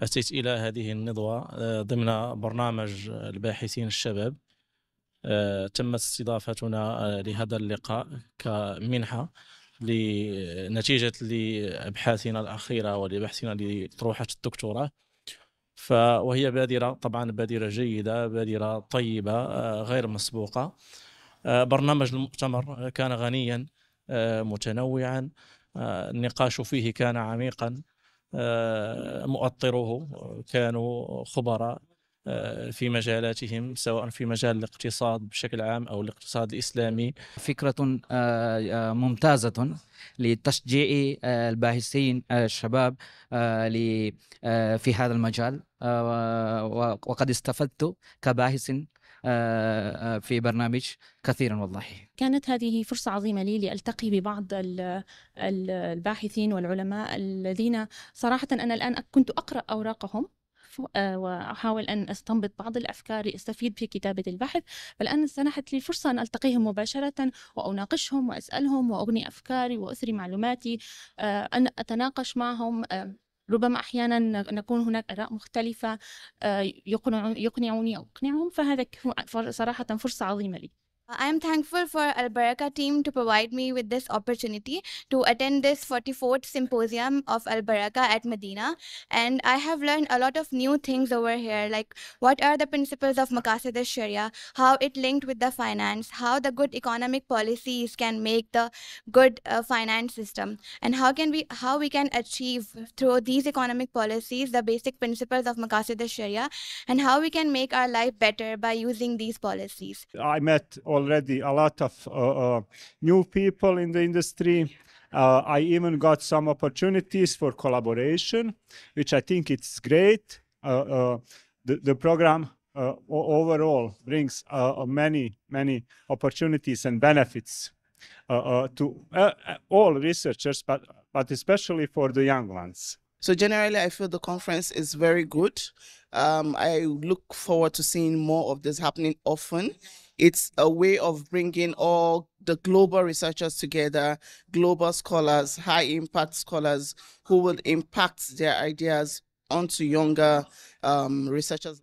أتيت إلى هذه النضوة آه، ضمن برنامج الباحثين الشباب آه، تمت استضافتنا آه، لهذا اللقاء كمنحة لنتيجة لأبحاثنا الأخيرة ولبحثنا لطروحة الدكتوراه وهي بادرة طبعا بادرة جيدة بادرة طيبة غير مسبوقة برنامج المؤتمر كان غنيا متنوعا النقاش فيه كان عميقا آه، مؤطروه كانوا خبراء آه، في مجالاتهم سواء في مجال الاقتصاد بشكل عام او الاقتصاد الاسلامي فكره آه، ممتازه لتشجيع الباحثين الشباب في هذا المجال وقد استفدت كباحث في برنامج كثيرا والله كانت هذه فرصة عظيمة لي لألتقي ببعض الباحثين والعلماء الذين صراحة أنا الآن كنت أقرأ أوراقهم واحاول ان استنبط بعض الافكار لاستفيد في كتابه البحث فالان سنحت لي فرصه ان التقيهم مباشره واناقشهم واسالهم واغني افكاري واثري معلوماتي آه، ان اتناقش معهم آه، ربما أحيانا نكون هناك آراء مختلفة آه، يقنعوني أو أقنعهم فهذا صراحة فرصة عظيمة لي I am thankful for Alberca team to provide me with this opportunity to attend this 44th symposium of Alberca at Medina. And I have learned a lot of new things over here, like what are the principles of Maqasid al-Sharia, how it linked with the finance, how the good economic policies can make the good uh, finance system, and how can we how we can achieve through these economic policies the basic principles of Maqasid al-Sharia, and how we can make our life better by using these policies. I met all already a lot of uh, uh, new people in the industry. Uh, I even got some opportunities for collaboration, which I think it's great. Uh, the, the program overall brings many, many opportunities and benefits to all researchers, but, but especially for the young ones. So generally, I feel the conference is very good. Um, I look forward to seeing more of this happening often. It's a way of bringing all the global researchers together, global scholars, high impact scholars who will impact their ideas onto younger um, researchers.